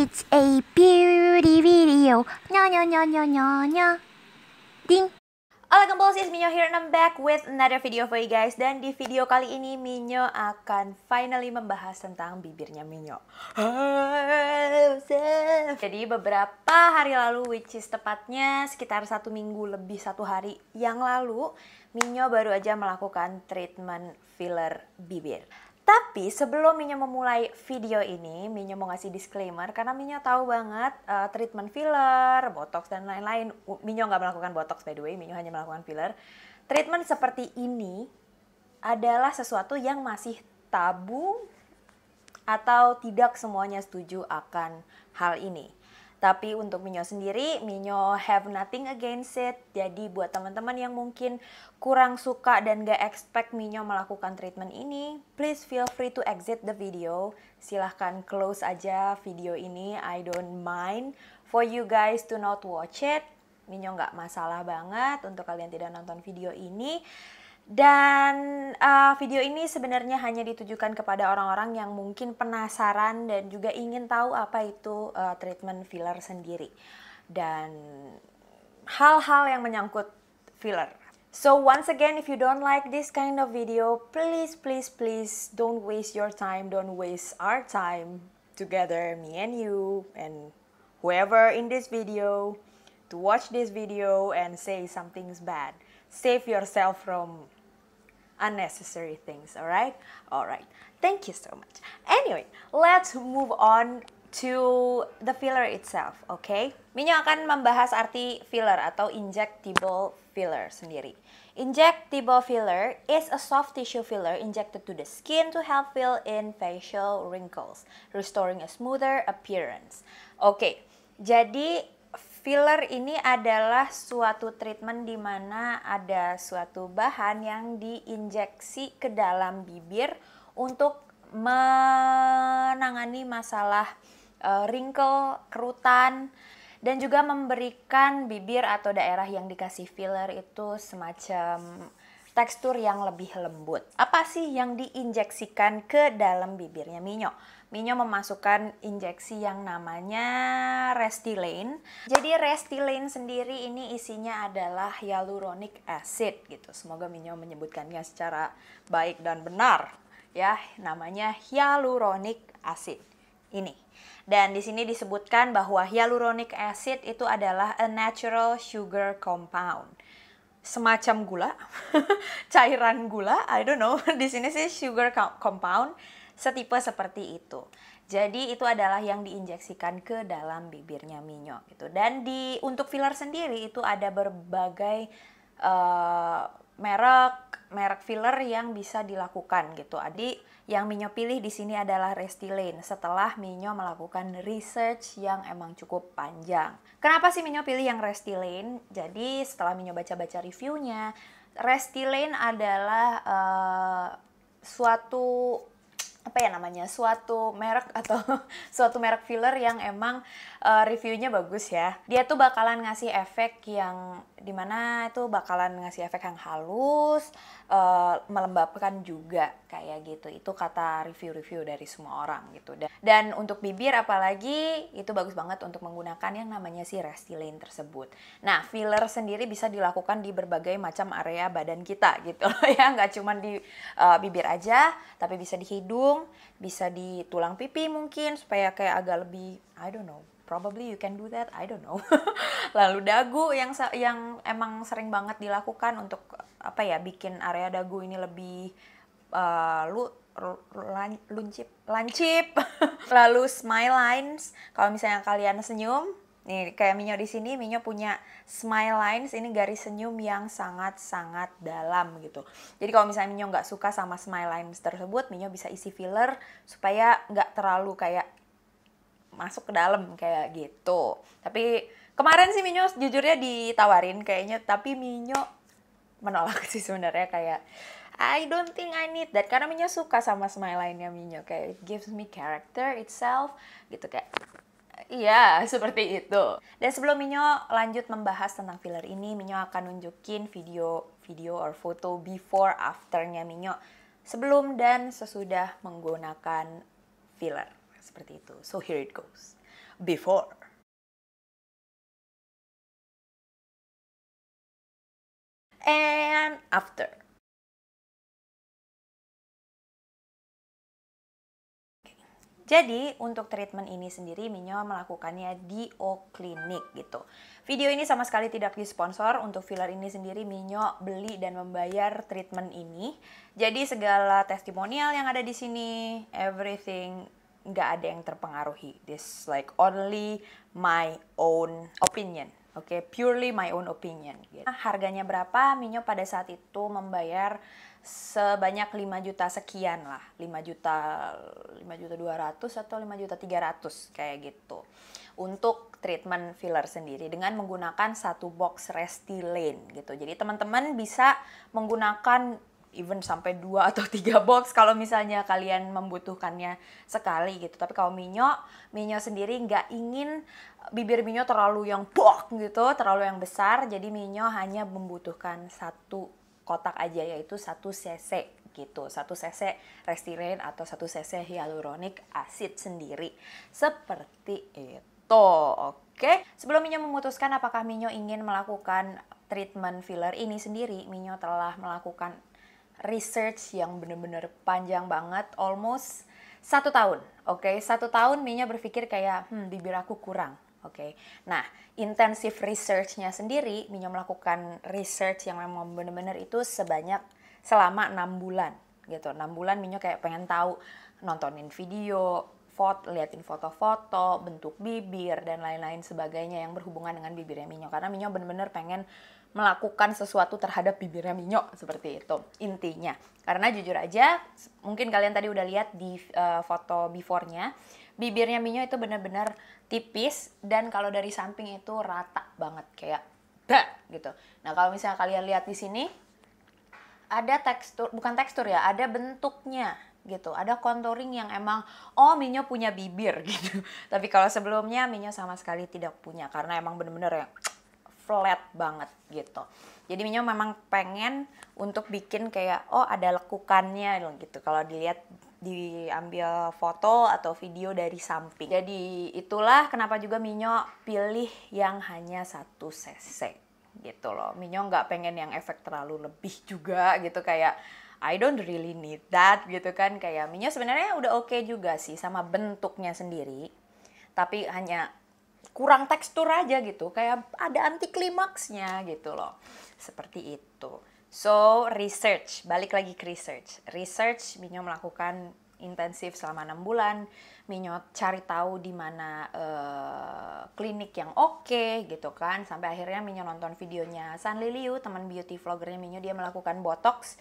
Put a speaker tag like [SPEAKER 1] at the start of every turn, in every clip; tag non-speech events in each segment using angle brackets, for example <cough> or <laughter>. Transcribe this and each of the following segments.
[SPEAKER 1] It's a beauty video. Nya nya nya nya nya nya. Ding. Halo kembali sih Minyo here and I'm back with another video for you guys Dan di video kali ini Minyo akan finally membahas tentang bibirnya Minyo Jadi beberapa hari lalu, which is tepatnya sekitar satu minggu lebih satu hari yang lalu Minyo baru aja melakukan treatment filler bibir tapi sebelum Minya memulai video ini, Minya mau ngasih disclaimer karena Minya tahu banget uh, treatment filler, botox dan lain-lain. Minya nggak melakukan botox by the way, Minya hanya melakukan filler. Treatment seperti ini adalah sesuatu yang masih tabu atau tidak semuanya setuju akan hal ini. Tapi untuk Minyo sendiri, Minyo have nothing against it. Jadi buat teman-teman yang mungkin kurang suka dan gak expect Minyo melakukan treatment ini, please feel free to exit the video. Silahkan close aja video ini, I don't mind. For you guys to not watch it, Minyo gak masalah banget untuk kalian tidak nonton video ini. Dan uh, video ini sebenarnya hanya ditujukan kepada orang-orang yang mungkin penasaran dan juga ingin tahu apa itu uh, treatment filler sendiri dan hal-hal yang menyangkut filler. So once again, if you don't like this kind of video, please, please, please don't waste your time, don't waste our time together, me and you and whoever in this video to watch this video and say something's bad. Save yourself from unnecessary things, alright? Alright, thank you so much. Anyway, let's move on to the filler itself, Okay? Minyo akan membahas arti filler atau injectable filler sendiri. Injectable filler is a soft tissue filler injected to the skin to help fill in facial wrinkles, restoring a smoother appearance. Oke, okay, jadi Filler ini adalah suatu treatment di mana ada suatu bahan yang diinjeksi ke dalam bibir untuk menangani masalah eh, wrinkle, kerutan, dan juga memberikan bibir atau daerah yang dikasih filler itu semacam tekstur yang lebih lembut. Apa sih yang diinjeksikan ke dalam bibirnya Minyo? Minyo memasukkan injeksi yang namanya Restylane. Jadi Restylane sendiri ini isinya adalah hyaluronic acid gitu. Semoga Minyo menyebutkannya secara baik dan benar. Ya, namanya hyaluronic acid ini. Dan di sini disebutkan bahwa hyaluronic acid itu adalah a natural sugar compound. Semacam gula, <laughs> cairan gula, I don't know. <laughs> Di sini sih sugar compound setipe seperti itu. Jadi itu adalah yang diinjeksikan ke dalam bibirnya Minyo gitu. Dan di untuk filler sendiri itu ada berbagai uh, merek merek filler yang bisa dilakukan gitu. Adi yang Minyo pilih di sini adalah Restylane setelah Minyo melakukan research yang emang cukup panjang. Kenapa sih Minyo pilih yang Restylane? Jadi setelah Minyo baca-baca reviewnya, Restylane adalah uh, suatu apa ya namanya suatu merek atau <laughs> suatu merek filler yang emang uh, reviewnya bagus ya dia tuh bakalan ngasih efek yang dimana itu bakalan ngasih efek yang halus uh, melembabkan juga kayak gitu itu kata review-review dari semua orang gitu dan, dan untuk bibir apalagi itu bagus banget untuk menggunakan yang namanya si Restylane tersebut nah filler sendiri bisa dilakukan di berbagai macam area badan kita gitu loh ya nggak cuma di uh, bibir aja tapi bisa di hidung hidung, bisa di tulang pipi mungkin supaya kayak agak lebih I don't know. Probably you can do that, I don't know. <laughs> Lalu dagu yang yang emang sering banget dilakukan untuk apa ya bikin area dagu ini lebih uh, lu lancip lancip <laughs> lalu smile lines kalau misalnya kalian senyum Nih, kayak Minyo di sini, Minyo punya smile lines, ini garis senyum yang sangat-sangat dalam gitu. Jadi kalau misalnya Minyo nggak suka sama smile lines tersebut, Minyo bisa isi filler supaya nggak terlalu kayak masuk ke dalam kayak gitu. Tapi kemarin sih Minyo jujurnya ditawarin kayaknya, tapi Minyo menolak <laughs> sih sebenarnya kayak I don't think I need that karena Minyo suka sama smile line Minyo kayak it gives me character itself gitu kayak Iya, seperti itu. Dan sebelum Minyo lanjut membahas tentang filler ini, Minyo akan nunjukin video video or foto before afternya Minyo sebelum dan sesudah menggunakan filler. Seperti itu. So here it goes. Before. And after. Jadi untuk treatment ini sendiri Minyo melakukannya di O Clinic gitu. Video ini sama sekali tidak disponsor. Untuk filler ini sendiri Minyo beli dan membayar treatment ini. Jadi segala testimonial yang ada di sini, everything nggak ada yang terpengaruhi. This like only my own opinion. Oke, okay, purely my own opinion. Gitu. Nah, harganya berapa? Minyo pada saat itu membayar sebanyak 5 juta sekian lah 5 juta 5 juta 200 atau 5 juta 300 kayak gitu untuk treatment filler sendiri dengan menggunakan satu box Restylane gitu jadi teman-teman bisa menggunakan even sampai dua atau tiga box kalau misalnya kalian membutuhkannya sekali gitu. Tapi kalau Minyo, Minyo sendiri nggak ingin bibir Minyo terlalu yang bok gitu, terlalu yang besar. Jadi Minyo hanya membutuhkan satu kotak aja yaitu 1 cc gitu. 1 cc restiran atau 1 cc hyaluronic acid sendiri. Seperti itu. Oke, sebelum Minyo memutuskan apakah Minyo ingin melakukan treatment filler ini sendiri, Minyo telah melakukan research yang benar-benar panjang banget, almost satu tahun. Oke, okay? satu tahun minyo berpikir kayak, hmm, bibir aku kurang Oke, okay. nah intensif researchnya sendiri, Minyo melakukan research yang memang benar-benar itu sebanyak selama enam bulan gitu. Enam bulan Minyo kayak pengen tahu nontonin video, foto, liatin foto-foto, bentuk bibir dan lain-lain sebagainya yang berhubungan dengan bibirnya Minyo. Karena Minyo benar-benar pengen melakukan sesuatu terhadap bibirnya Minyo seperti itu intinya. Karena jujur aja, mungkin kalian tadi udah lihat di uh, foto before-nya, bibirnya Minyo itu benar-benar tipis dan kalau dari samping itu rata banget kayak bah gitu. Nah, kalau misalnya kalian lihat di sini ada tekstur bukan tekstur ya, ada bentuknya gitu. Ada contouring yang emang oh Minyo punya bibir <laughs> gitu. Tapi kalau sebelumnya Minyo sama sekali tidak punya karena emang bener-bener yang flat banget gitu. Jadi Minyo memang pengen untuk bikin kayak oh ada lekukannya gitu. Kalau dilihat diambil foto atau video dari samping. Jadi itulah kenapa juga Minyo pilih yang hanya satu cc gitu loh. Minyo nggak pengen yang efek terlalu lebih juga gitu kayak I don't really need that gitu kan kayak Minyo sebenarnya udah oke okay juga sih sama bentuknya sendiri. Tapi hanya kurang tekstur aja gitu kayak ada anti klimaksnya gitu loh. Seperti itu. So, research, balik lagi ke research. Research, Minyo melakukan intensif selama enam bulan. Minyo cari tahu di mana uh, klinik yang oke okay, gitu kan. Sampai akhirnya Minyo nonton videonya San Liliu, teman beauty vloggernya Minyo, dia melakukan botox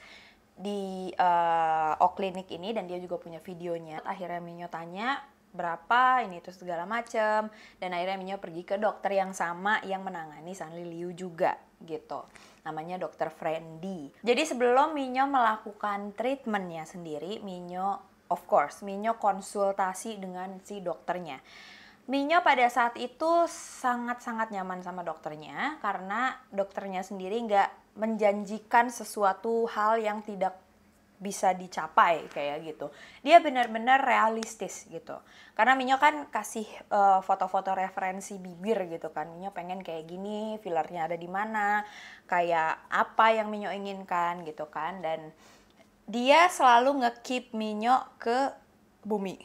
[SPEAKER 1] di uh, O Klinik ini dan dia juga punya videonya. Akhirnya Minyo tanya berapa ini itu segala macem dan akhirnya Minyo pergi ke dokter yang sama yang menangani San Liliu juga gitu namanya dokter Frendi. Jadi sebelum Minyo melakukan treatmentnya sendiri, Minyo of course Minyo konsultasi dengan si dokternya. Minyo pada saat itu sangat-sangat nyaman sama dokternya karena dokternya sendiri nggak menjanjikan sesuatu hal yang tidak bisa dicapai kayak gitu. Dia benar-benar realistis gitu. Karena Minyo kan kasih foto eh, foto-foto referensi bibir gitu kan. Minyo pengen kayak gini, fillernya ada di mana, kayak apa yang Minyo inginkan gitu kan. Dan dia selalu ngekeep Minyo ke bumi.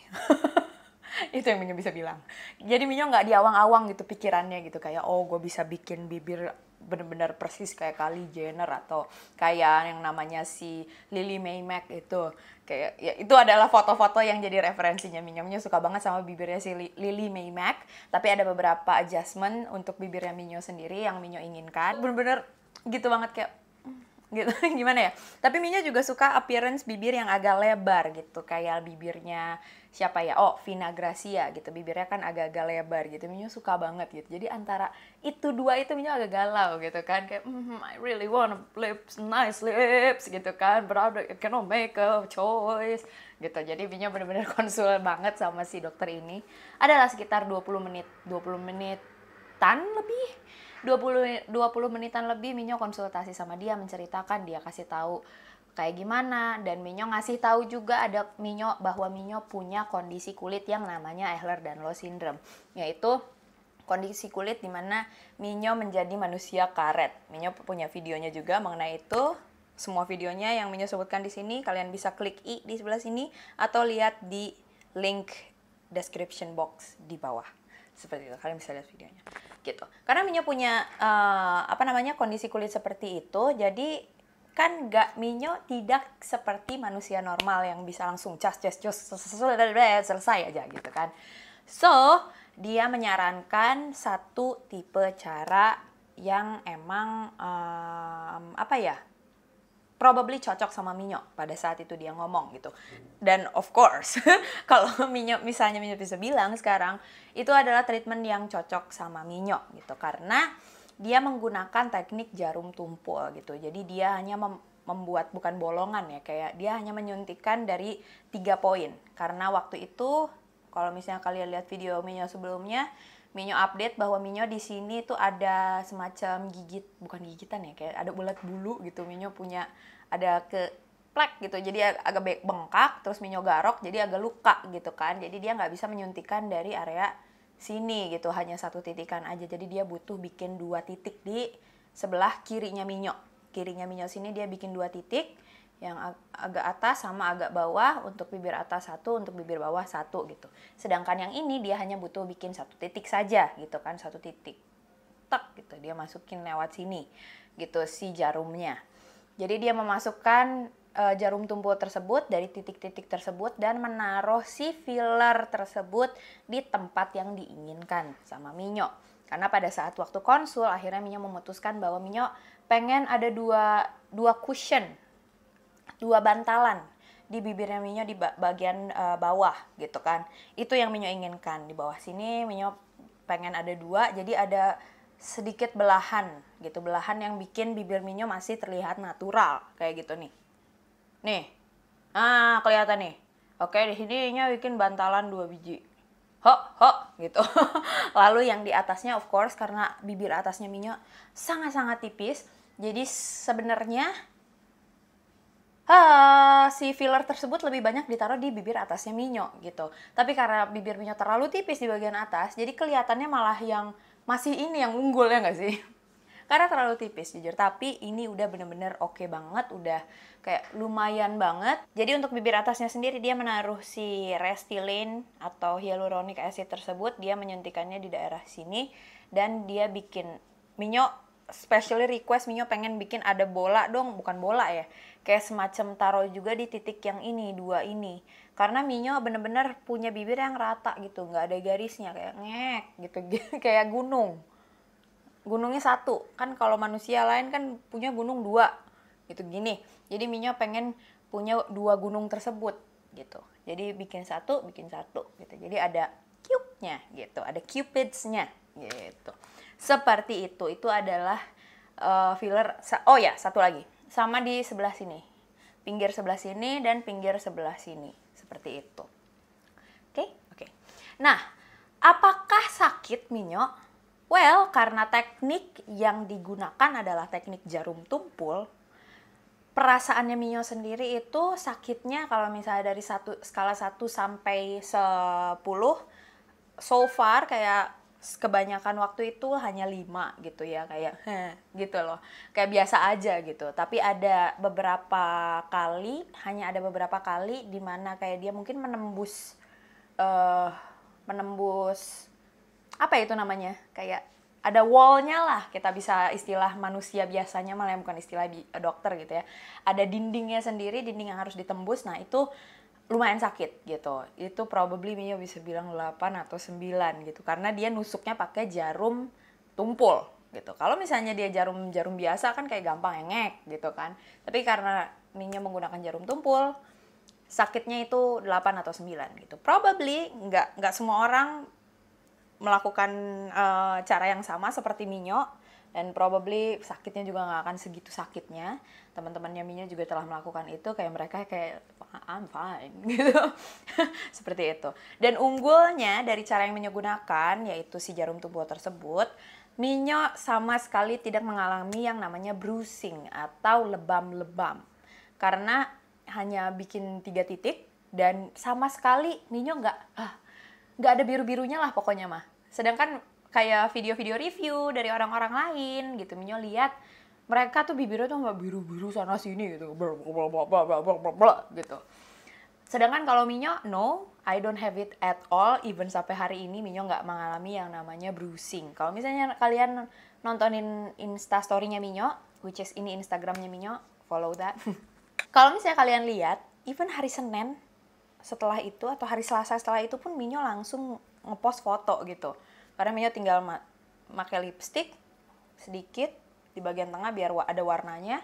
[SPEAKER 1] <laughs> itu yang Minyo bisa bilang. Jadi Minyo nggak diawang awang gitu pikirannya gitu kayak oh gue bisa bikin bibir benar-benar persis kayak kali Jenner atau kayak yang namanya si Lily May Mac itu kayak ya itu adalah foto-foto yang jadi referensinya Minyomnya suka banget sama bibirnya si Lily May Mac tapi ada beberapa adjustment untuk bibirnya Minyo sendiri yang Minyo inginkan benar-benar gitu banget kayak gitu <laughs> gimana ya tapi Minya juga suka appearance bibir yang agak lebar gitu kayak bibirnya siapa ya oh Vina Gracia gitu bibirnya kan agak-agak lebar gitu Minya suka banget gitu jadi antara itu dua itu Minya agak galau gitu kan kayak mm, I really want lips nice lips gitu kan but I cannot make a choice gitu jadi Minya bener-bener <laughs> konsul banget sama si dokter ini adalah sekitar 20 menit 20 tan lebih 20 20 menitan lebih Minyo konsultasi sama dia menceritakan dia kasih tahu kayak gimana dan Minyo ngasih tahu juga ada Minyo bahwa Minyo punya kondisi kulit yang namanya Ehler dan Low syndrome yaitu kondisi kulit di mana Minyo menjadi manusia karet. Minyo punya videonya juga mengenai itu semua videonya yang Minyo sebutkan di sini kalian bisa klik i di sebelah sini atau lihat di link description box di bawah seperti itu kalian bisa lihat videonya gitu. Karena Minyo punya uh, apa namanya kondisi kulit seperti itu, jadi kan gak Minyo tidak seperti manusia normal yang bisa langsung cas cas cas selesai aja gitu kan. So, dia menyarankan satu tipe cara yang emang um, apa ya? probably cocok sama Minyo pada saat itu dia ngomong gitu. Dan of course, <laughs> kalau Minyo misalnya Minyo bisa bilang sekarang, itu adalah treatment yang cocok sama Minyo gitu. Karena dia menggunakan teknik jarum tumpul gitu. Jadi dia hanya mem membuat bukan bolongan ya kayak dia hanya menyuntikkan dari tiga poin karena waktu itu kalau misalnya kalian lihat video Minyo sebelumnya Minyo update bahwa Minyo di sini tuh ada semacam gigit bukan gigitan ya kayak ada bulat bulu gitu Minyo punya ada ke plek gitu jadi agak bengkak terus minyak garok jadi agak luka gitu kan jadi dia nggak bisa menyuntikan dari area sini gitu hanya satu titikan aja jadi dia butuh bikin dua titik di sebelah kirinya minyak kirinya minyak sini dia bikin dua titik yang ag agak atas sama agak bawah untuk bibir atas satu untuk bibir bawah satu gitu sedangkan yang ini dia hanya butuh bikin satu titik saja gitu kan satu titik tek gitu dia masukin lewat sini gitu si jarumnya jadi dia memasukkan uh, jarum tumpul tersebut dari titik-titik tersebut dan menaruh si filler tersebut di tempat yang diinginkan sama Minyo. Karena pada saat waktu konsul akhirnya Minyo memutuskan bahwa Minyo pengen ada dua dua cushion, dua bantalan di bibirnya Minyo di bagian uh, bawah gitu kan. Itu yang Minyo inginkan. Di bawah sini Minyo pengen ada dua, jadi ada sedikit belahan gitu belahan yang bikin bibir Minyo masih terlihat natural kayak gitu nih nih ah kelihatan nih oke di sini Nya bikin bantalan dua biji ho ho gitu <laughs> lalu yang di atasnya of course karena bibir atasnya Minyo sangat-sangat tipis jadi sebenarnya Uh, si filler tersebut lebih banyak ditaruh di bibir atasnya Minyo gitu. Tapi karena bibir Minyo terlalu tipis di bagian atas, jadi kelihatannya malah yang masih ini yang unggul ya nggak sih? <laughs> Karena terlalu tipis jujur, tapi ini udah bener-bener oke okay banget, udah kayak lumayan banget. Jadi untuk bibir atasnya sendiri dia menaruh si Restylane atau hyaluronic acid tersebut, dia menyuntikannya di daerah sini dan dia bikin Minyo specially request Minyo pengen bikin ada bola dong, bukan bola ya kayak semacam taruh juga di titik yang ini dua ini karena Minyo bener-bener punya bibir yang rata gitu nggak ada garisnya kayak ngek gitu <laughs> kayak gunung gunungnya satu kan kalau manusia lain kan punya gunung dua gitu gini jadi Minyo pengen punya dua gunung tersebut gitu jadi bikin satu bikin satu gitu jadi ada cube-nya gitu ada cupids-nya gitu seperti itu itu adalah uh, filler oh ya satu lagi sama di sebelah sini. Pinggir sebelah sini dan pinggir sebelah sini. Seperti itu. Oke? Okay? Oke. Okay. Nah, apakah sakit minyo? Well, karena teknik yang digunakan adalah teknik jarum tumpul, perasaannya Minyo sendiri itu sakitnya kalau misalnya dari satu skala 1 sampai 10 so far kayak kebanyakan waktu itu hanya lima gitu ya kayak gitu loh kayak biasa aja gitu tapi ada beberapa kali hanya ada beberapa kali di mana kayak dia mungkin menembus uh, menembus apa itu namanya kayak ada wallnya lah kita bisa istilah manusia biasanya malah bukan istilah dokter gitu ya ada dindingnya sendiri dinding yang harus ditembus nah itu lumayan sakit gitu. Itu probably Mio bisa bilang 8 atau 9 gitu karena dia nusuknya pakai jarum tumpul gitu. Kalau misalnya dia jarum jarum biasa kan kayak gampang engek gitu kan. Tapi karena Mio menggunakan jarum tumpul sakitnya itu 8 atau 9 gitu. Probably nggak nggak semua orang melakukan uh, cara yang sama seperti Minyo dan probably sakitnya juga nggak akan segitu sakitnya teman-temannya Minya juga telah melakukan itu kayak mereka kayak I'm fine <laughs> gitu seperti itu dan unggulnya dari cara yang gunakan yaitu si jarum tubuh tersebut Minyo sama sekali tidak mengalami yang namanya bruising atau lebam-lebam karena hanya bikin tiga titik dan sama sekali Minyo nggak ah, ada biru-birunya lah pokoknya mah sedangkan kayak video-video review dari orang-orang lain gitu Minyo lihat mereka tuh bibirnya tuh nggak biru-biru sana sini gitu gitu sedangkan kalau Minyo no I don't have it at all even sampai hari ini Minyo nggak mengalami yang namanya bruising kalau misalnya kalian nontonin insta storynya Minyo which is ini Instagramnya Minyo follow that <laughs> kalau misalnya kalian lihat even hari Senin setelah itu atau hari Selasa setelah itu pun Minyo langsung ngepost foto gitu karena Mio tinggal ma pakai lipstick sedikit di bagian tengah biar ada warnanya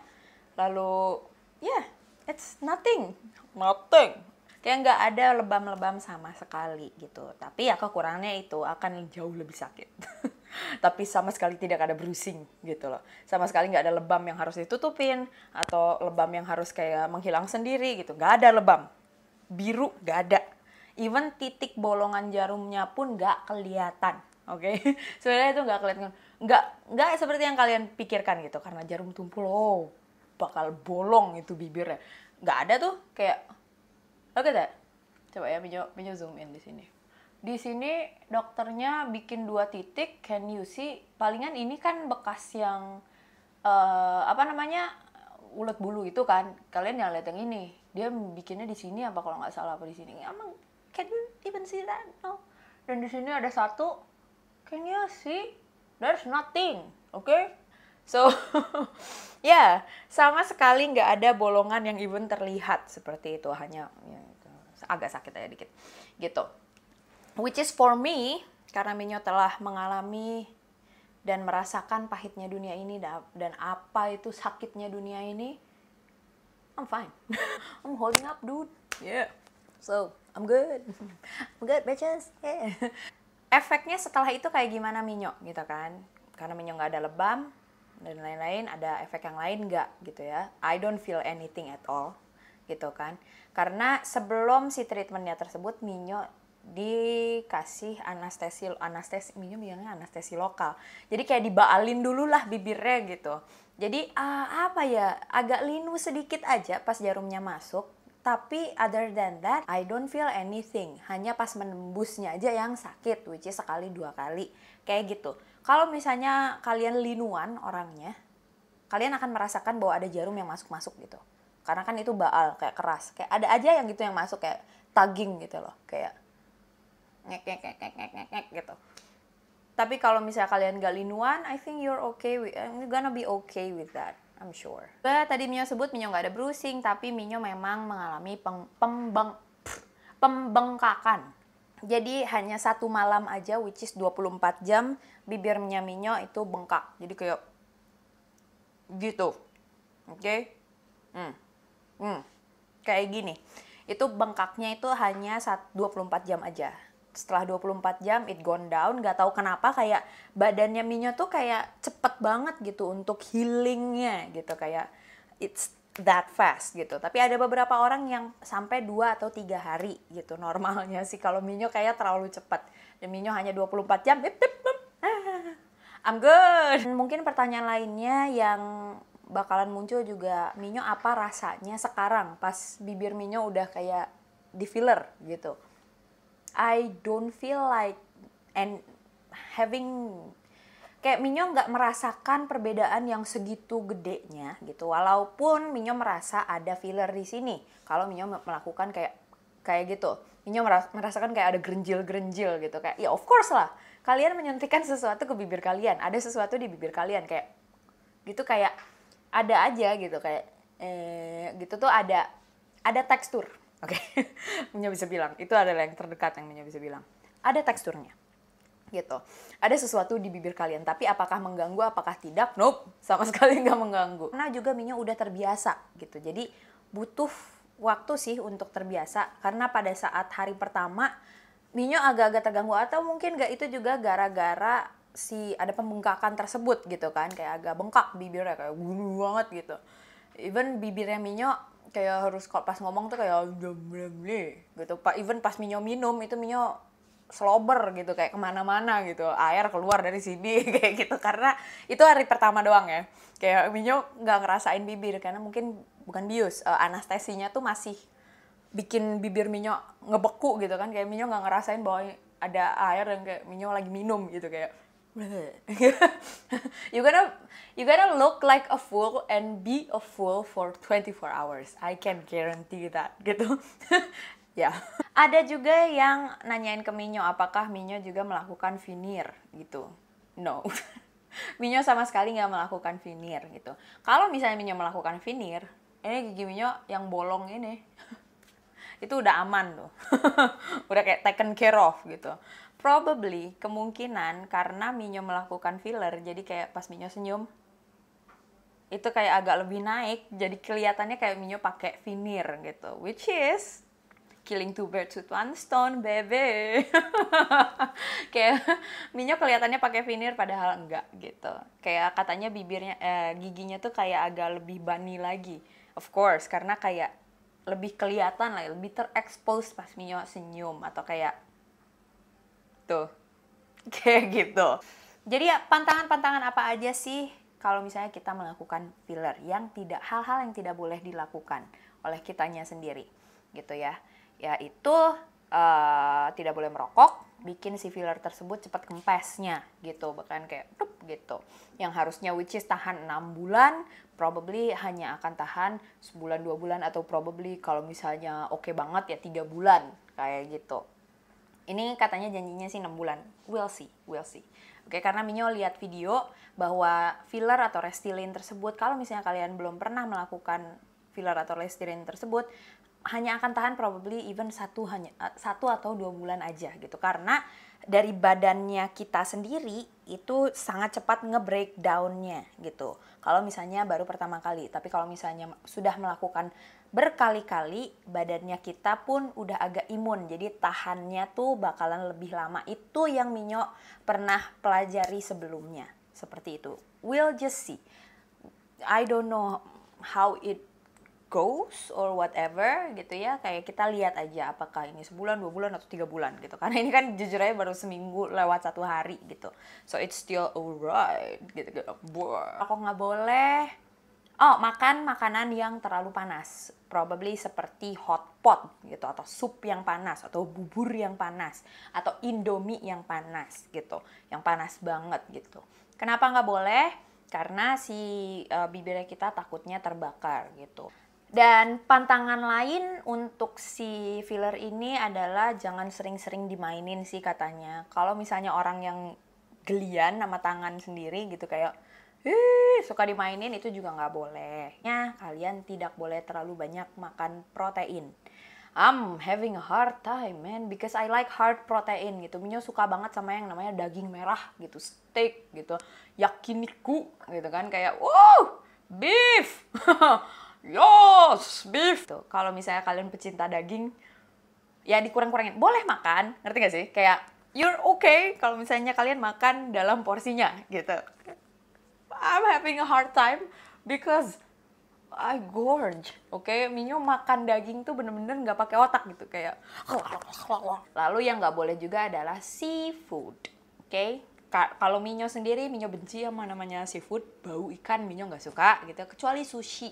[SPEAKER 1] lalu ya yeah, it's nothing nothing kayak nggak ada lebam-lebam sama sekali gitu tapi ya kekurangannya itu akan jauh lebih sakit <laughs> tapi sama sekali tidak ada bruising gitu loh sama sekali nggak ada lebam yang harus ditutupin atau lebam yang harus kayak menghilang sendiri gitu nggak ada lebam biru nggak ada even titik bolongan jarumnya pun nggak kelihatan Oke, okay? <laughs> sebenarnya itu nggak kelihatan, kan. nggak nggak seperti yang kalian pikirkan gitu, karena jarum tumpul oh bakal bolong itu bibirnya, nggak ada tuh kayak, oke okay, Coba ya Minyo, Minyo zoom in di sini. Di sini dokternya bikin dua titik, can you see? Palingan ini kan bekas yang uh, apa namanya ulet bulu itu kan, kalian yang lihat yang ini, dia bikinnya di sini apa kalau nggak salah apa di sini? Emang can you even see that? No. Dan di sini ada satu Can you see? There's nothing. Oke? Okay? So, <laughs> ya, yeah, sama sekali nggak ada bolongan yang even terlihat seperti itu. Hanya ya, agak sakit aja dikit. Gitu. Which is for me, karena Minyo telah mengalami dan merasakan pahitnya dunia ini dan apa itu sakitnya dunia ini, I'm fine. <laughs> I'm holding up, dude. Yeah. So, I'm good. <laughs> I'm good, bitches. Yeah efeknya setelah itu kayak gimana Minyo gitu kan karena Minyo nggak ada lebam dan lain-lain ada efek yang lain nggak gitu ya I don't feel anything at all gitu kan karena sebelum si treatmentnya tersebut Minyo dikasih anestesi anestesi Minyo bilangnya anestesi lokal jadi kayak dibaalin dulu lah bibirnya gitu jadi uh, apa ya agak linu sedikit aja pas jarumnya masuk tapi other than that, I don't feel anything. Hanya pas menembusnya aja yang sakit, which is sekali dua kali. Kayak gitu. Kalau misalnya kalian linuan orangnya, kalian akan merasakan bahwa ada jarum yang masuk-masuk gitu. Karena kan itu baal, kayak keras. Kayak ada aja yang gitu yang masuk, kayak tagging gitu loh. Kayak ngek ngek ngek ngek ngek ngek gitu. Tapi kalau misalnya kalian gak linuan, I think you're okay with, eh, you're gonna be okay with that. I'm sure. But tadi Mio sebut Mio nggak ada bruising, tapi Mio memang mengalami peng, pembeng, pembengkakan. Jadi hanya satu malam aja, which is 24 jam, bibirnya Mio itu bengkak. Jadi kayak gitu. Oke? Okay? Hmm. Hmm. Kayak gini. Itu bengkaknya itu hanya 24 jam aja setelah 24 jam it gone down gak tahu kenapa kayak badannya Minyo tuh kayak cepet banget gitu untuk healingnya gitu kayak it's that fast gitu tapi ada beberapa orang yang sampai dua atau tiga hari gitu normalnya sih kalau Minyo kayak terlalu cepet dan Minyo hanya 24 jam dip, dip, dip. <laughs> I'm good mungkin pertanyaan lainnya yang bakalan muncul juga Minyo apa rasanya sekarang pas bibir Minyo udah kayak di filler gitu I don't feel like and having kayak Minyo nggak merasakan perbedaan yang segitu gedenya gitu walaupun Minyo merasa ada filler di sini kalau Minyo melakukan kayak kayak gitu Minyo merasakan kayak ada gerenjil-gerenjil gitu kayak ya of course lah kalian menyuntikkan sesuatu ke bibir kalian ada sesuatu di bibir kalian kayak gitu kayak ada aja gitu kayak eh, gitu tuh ada ada tekstur Oke, okay. <laughs> Minya bisa bilang itu adalah yang terdekat yang Minya bisa bilang. Ada teksturnya, gitu. Ada sesuatu di bibir kalian, tapi apakah mengganggu, apakah tidak? Nope, sama <laughs> sekali nggak mengganggu. Karena juga minyak udah terbiasa, gitu. Jadi butuh waktu sih untuk terbiasa, karena pada saat hari pertama Minyo agak-agak terganggu atau mungkin nggak itu juga gara-gara si ada pembengkakan tersebut gitu kan kayak agak bengkak bibirnya kayak gulu banget gitu even bibirnya Minyo kayak harus kok pas ngomong tuh kayak gitu pak even pas minyo minum itu minyo slober gitu kayak kemana-mana gitu air keluar dari sini <laughs> kayak gitu karena itu hari pertama doang ya kayak Minyo nggak ngerasain bibir karena mungkin bukan bius uh, anestesinya tuh masih bikin bibir Minyo ngebeku gitu kan kayak Minyo nggak ngerasain bahwa ada air yang kayak Minyo lagi minum gitu kayak <laughs> you gonna you gonna look like a fool and be a fool for 24 hours. I can guarantee that <laughs> gitu. ya. Yeah. Ada juga yang nanyain ke Minyo apakah Minyo juga melakukan finir, gitu. No. <laughs> Minyo sama sekali nggak melakukan finir, gitu. Kalau misalnya Minyo melakukan finir, ini gigi Minyo yang bolong ini. itu udah aman tuh. udah kayak taken care of gitu. Probably kemungkinan karena Minyo melakukan filler, jadi kayak pas Minyo senyum itu kayak agak lebih naik, jadi kelihatannya kayak Minyo pakai veneer gitu, which is killing two birds with one stone, bebe. <laughs> kayak Minyo kelihatannya pakai veneer padahal enggak gitu. Kayak katanya bibirnya eh, giginya tuh kayak agak lebih bunny lagi. Of course, karena kayak lebih kelihatan lah, lebih terekspos pas Minyo senyum atau kayak Tuh. Gitu. <laughs> Kayak gitu. Jadi ya pantangan-pantangan apa aja sih kalau misalnya kita melakukan filler yang tidak hal-hal yang tidak boleh dilakukan oleh kitanya sendiri gitu ya. Yaitu uh, tidak boleh merokok, bikin si filler tersebut cepat kempesnya gitu bahkan kayak tup gitu yang harusnya which is tahan 6 bulan probably hanya akan tahan sebulan dua bulan atau probably kalau misalnya oke okay banget ya tiga bulan kayak gitu ini katanya janjinya sih 6 bulan. We'll see, we'll see. Oke, karena Minyo lihat video bahwa filler atau restylane tersebut kalau misalnya kalian belum pernah melakukan filler atau restylane tersebut hanya akan tahan probably even satu hanya eh, satu atau dua bulan aja gitu karena dari badannya kita sendiri itu sangat cepat nge-breakdownnya gitu. Kalau misalnya baru pertama kali, tapi kalau misalnya sudah melakukan berkali-kali badannya kita pun udah agak imun jadi tahannya tuh bakalan lebih lama itu yang Minyo pernah pelajari sebelumnya seperti itu we'll just see I don't know how it goes or whatever gitu ya kayak kita lihat aja apakah ini sebulan dua bulan atau tiga bulan gitu karena ini kan jujur aja baru seminggu lewat satu hari gitu so it's still alright gitu gitu aku nggak boleh Oh, makan makanan yang terlalu panas. Probably seperti hot pot gitu atau sup yang panas atau bubur yang panas atau indomie yang panas gitu. Yang panas banget gitu. Kenapa nggak boleh? Karena si uh, bibirnya kita takutnya terbakar gitu. Dan pantangan lain untuk si filler ini adalah jangan sering-sering dimainin sih katanya. Kalau misalnya orang yang gelian sama tangan sendiri gitu kayak Hih, eh, suka dimainin itu juga nggak boleh. Ya, kalian tidak boleh terlalu banyak makan protein. I'm having a hard time, man, because I like hard protein gitu. Minyo suka banget sama yang namanya daging merah gitu, steak gitu, yakiniku gitu kan kayak, wow, beef, <laughs> yes, beef. Tuh, kalau misalnya kalian pecinta daging, ya dikurang-kurangin. Boleh makan, ngerti gak sih? Kayak you're okay kalau misalnya kalian makan dalam porsinya gitu. I'm having a hard time because I gorge, oke? Okay? Minyo makan daging tuh bener-bener nggak -bener pakai otak gitu kayak. Lalu yang nggak boleh juga adalah seafood, oke? Okay? Kalau Minyo sendiri, Minyo benci sama namanya seafood, bau ikan Minyo nggak suka gitu. Kecuali sushi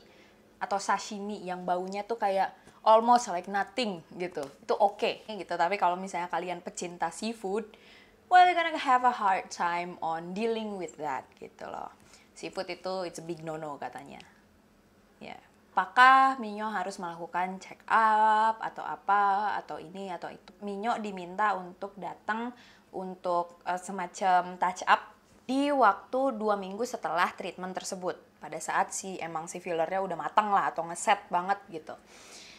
[SPEAKER 1] atau sashimi yang baunya tuh kayak almost like nothing gitu. Itu oke okay, gitu. Tapi kalau misalnya kalian pecinta seafood, well you're gonna have a hard time on dealing with that gitu loh. Seafood itu it's a big no no katanya. Ya. Yeah. Apakah Minyo harus melakukan check up atau apa atau ini atau itu? Minyo diminta untuk datang untuk uh, semacam touch up di waktu dua minggu setelah treatment tersebut. Pada saat si emang si fillernya udah matang lah atau ngeset banget gitu.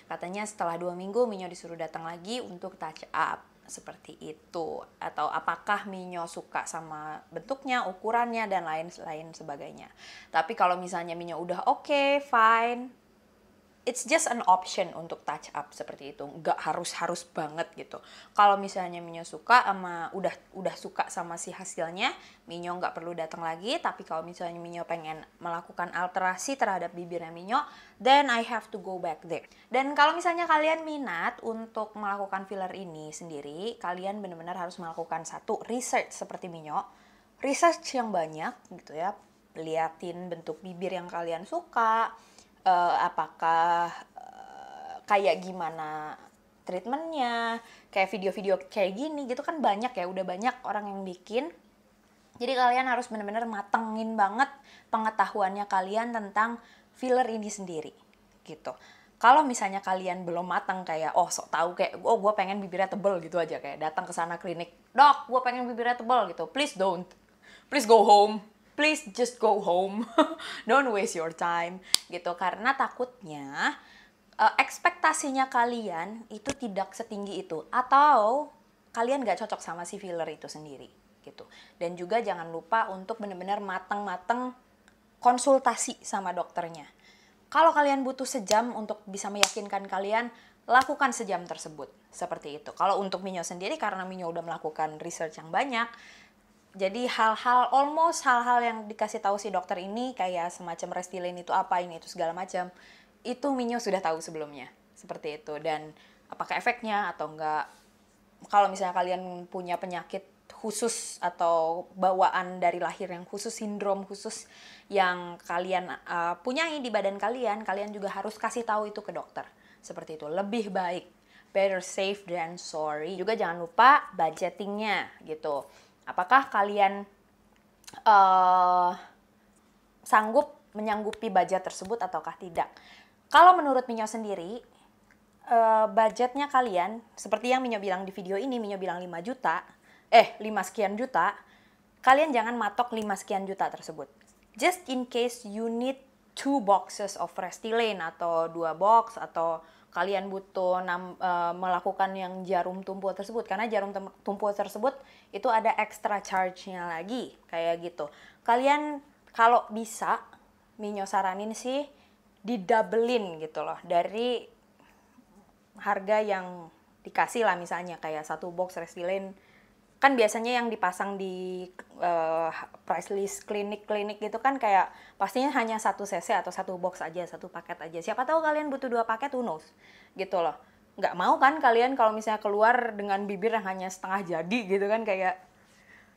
[SPEAKER 1] Katanya setelah dua minggu Minyo disuruh datang lagi untuk touch up seperti itu atau apakah Minyo suka sama bentuknya, ukurannya dan lain-lain sebagainya. Tapi kalau misalnya Minyo udah oke, okay, fine, it's just an option untuk touch up seperti itu nggak harus harus banget gitu kalau misalnya Minyo suka sama udah udah suka sama si hasilnya Minyo nggak perlu datang lagi tapi kalau misalnya Minyo pengen melakukan alterasi terhadap bibirnya Minyo then I have to go back there dan kalau misalnya kalian minat untuk melakukan filler ini sendiri kalian benar-benar harus melakukan satu research seperti Minyo research yang banyak gitu ya liatin bentuk bibir yang kalian suka uh, apakah uh, kayak gimana treatmentnya kayak video-video kayak gini gitu kan banyak ya udah banyak orang yang bikin jadi kalian harus bener-bener matengin banget pengetahuannya kalian tentang filler ini sendiri gitu kalau misalnya kalian belum matang kayak oh sok tahu kayak oh gue pengen bibirnya tebel gitu aja kayak datang ke sana klinik dok gue pengen bibirnya tebel gitu please don't please go home please just go home <laughs> don't waste your time gitu karena takutnya uh, ekspektasinya kalian itu tidak setinggi itu atau kalian gak cocok sama si filler itu sendiri gitu dan juga jangan lupa untuk benar-benar matang-matang konsultasi sama dokternya kalau kalian butuh sejam untuk bisa meyakinkan kalian lakukan sejam tersebut seperti itu kalau untuk Minyo sendiri karena Minyo udah melakukan research yang banyak jadi hal-hal almost hal-hal yang dikasih tahu si dokter ini kayak semacam restilin itu apa ini itu segala macam itu Minyo sudah tahu sebelumnya seperti itu dan apakah efeknya atau enggak kalau misalnya kalian punya penyakit khusus atau bawaan dari lahir yang khusus sindrom khusus yang kalian uh, punyai di badan kalian kalian juga harus kasih tahu itu ke dokter seperti itu lebih baik better safe than sorry juga jangan lupa budgetingnya gitu Apakah kalian uh, sanggup menyanggupi budget tersebut ataukah tidak? Kalau menurut Minyo sendiri, uh, budgetnya kalian, seperti yang Minyo bilang di video ini, Minyo bilang 5 juta, eh 5 sekian juta, kalian jangan matok 5 sekian juta tersebut. Just in case you need two boxes of Restylane atau dua box atau kalian butuh uh, melakukan yang jarum tumpul tersebut karena jarum tumpul tersebut itu ada extra charge-nya lagi kayak gitu. Kalian kalau bisa Minyo saranin sih didoublein gitu loh dari harga yang dikasih lah misalnya kayak satu box resilin kan biasanya yang dipasang di uh, price list klinik-klinik gitu kan kayak pastinya hanya satu cc atau satu box aja satu paket aja siapa tahu kalian butuh dua paket who knows gitu loh nggak mau kan kalian kalau misalnya keluar dengan bibir yang hanya setengah jadi gitu kan kayak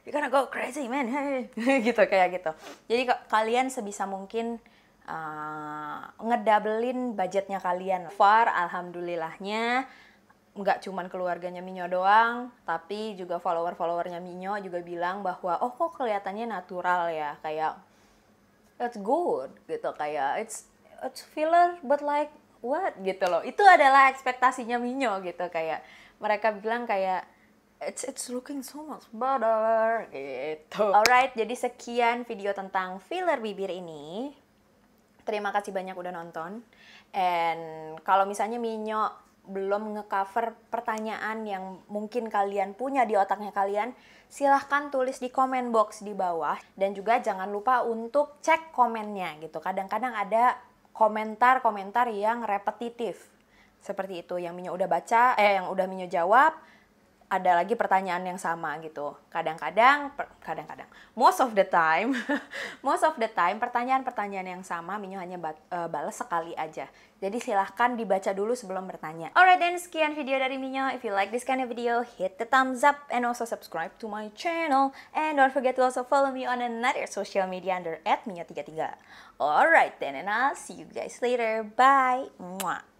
[SPEAKER 1] you gonna go crazy man <laughs> gitu kayak gitu jadi kalian sebisa mungkin uh, ngedabelin budgetnya kalian far alhamdulillahnya nggak cuman keluarganya Minyo doang, tapi juga follower-followernya Minyo juga bilang bahwa oh kok kelihatannya natural ya, kayak it's good gitu kayak it's it's filler but like what gitu loh itu adalah ekspektasinya Minyo gitu kayak mereka bilang kayak it's it's looking so much better gitu alright jadi sekian video tentang filler bibir ini terima kasih banyak udah nonton and kalau misalnya Minyo belum ngecover pertanyaan yang mungkin kalian punya di otaknya kalian, silahkan tulis di comment box di bawah. Dan juga jangan lupa untuk cek komennya gitu. Kadang-kadang ada komentar-komentar yang repetitif. Seperti itu, yang Minyo udah baca, eh yang udah Minyo jawab, ada lagi pertanyaan yang sama gitu. Kadang-kadang, kadang-kadang, most of the time, <laughs> most of the time pertanyaan-pertanyaan yang sama Minyo hanya eh, balas sekali aja. Jadi silahkan dibaca dulu sebelum bertanya. Alright then, sekian video dari Minyo. If you like this kind of video, hit the thumbs up and also subscribe to my channel. And don't forget to also follow me on another social media under at Minyo33. Alright then, and I'll see you guys later. Bye! Mwah.